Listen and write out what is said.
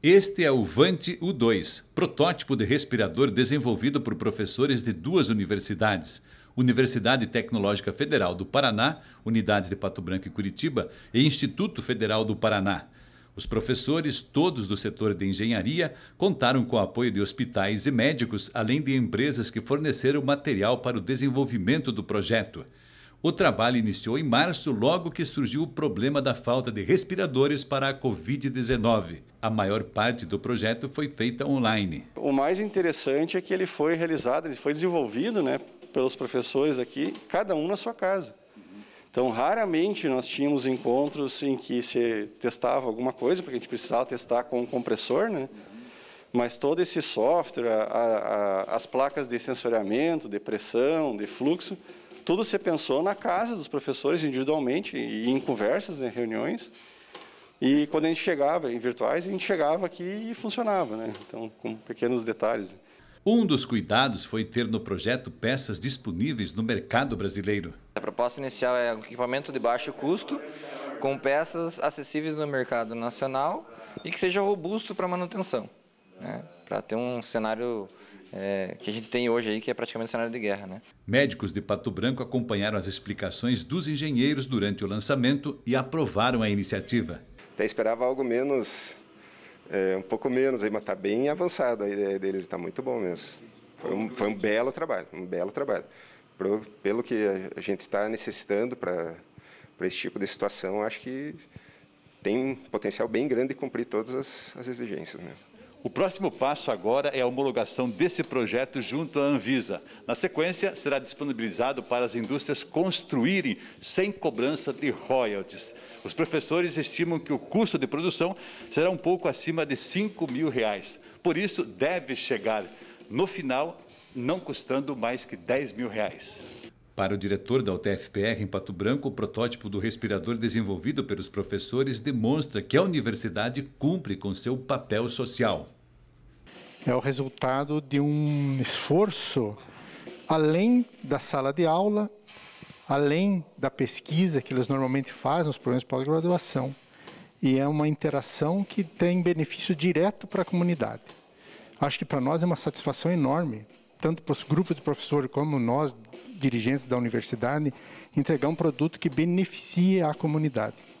Este é o Vante U2, protótipo de respirador desenvolvido por professores de duas universidades, Universidade Tecnológica Federal do Paraná, unidades de Pato Branco e Curitiba, e Instituto Federal do Paraná. Os professores, todos do setor de engenharia, contaram com o apoio de hospitais e médicos, além de empresas que forneceram material para o desenvolvimento do projeto. O trabalho iniciou em março, logo que surgiu o problema da falta de respiradores para a Covid-19. A maior parte do projeto foi feita online. O mais interessante é que ele foi realizado, ele foi desenvolvido né, pelos professores aqui, cada um na sua casa. Então, raramente nós tínhamos encontros em que se testava alguma coisa, porque a gente precisava testar com um compressor, né? Mas todo esse software, a, a, as placas de sensoriamento, de pressão, de fluxo, tudo se pensou na casa dos professores individualmente e em conversas, em né, reuniões. E quando a gente chegava em virtuais, a gente chegava aqui e funcionava, né? Então, com pequenos detalhes. Um dos cuidados foi ter no projeto peças disponíveis no mercado brasileiro. A proposta inicial é um equipamento de baixo custo, com peças acessíveis no mercado nacional e que seja robusto para manutenção, né? para ter um cenário é, que a gente tem hoje aí, que é praticamente um cenário de guerra. Né? Médicos de Pato Branco acompanharam as explicações dos engenheiros durante o lançamento e aprovaram a iniciativa. Até esperava algo menos, é, um pouco menos, aí, mas está bem avançado a ideia deles, está muito bom mesmo. Foi um, foi um belo trabalho, um belo trabalho. Pro, pelo que a gente está necessitando para esse tipo de situação, acho que tem potencial bem grande de cumprir todas as, as exigências mesmo. O próximo passo agora é a homologação desse projeto junto à Anvisa. Na sequência, será disponibilizado para as indústrias construírem sem cobrança de royalties. Os professores estimam que o custo de produção será um pouco acima de 5 mil reais. Por isso, deve chegar, no final, não custando mais que 10 mil reais. Para o diretor da UTFPR em Pato Branco, o protótipo do respirador desenvolvido pelos professores demonstra que a universidade cumpre com seu papel social. É o resultado de um esforço além da sala de aula, além da pesquisa que eles normalmente fazem nos programas de pós-graduação. E é uma interação que tem benefício direto para a comunidade. Acho que para nós é uma satisfação enorme tanto para os grupos de professores como nós, dirigentes da universidade, entregar um produto que beneficie a comunidade.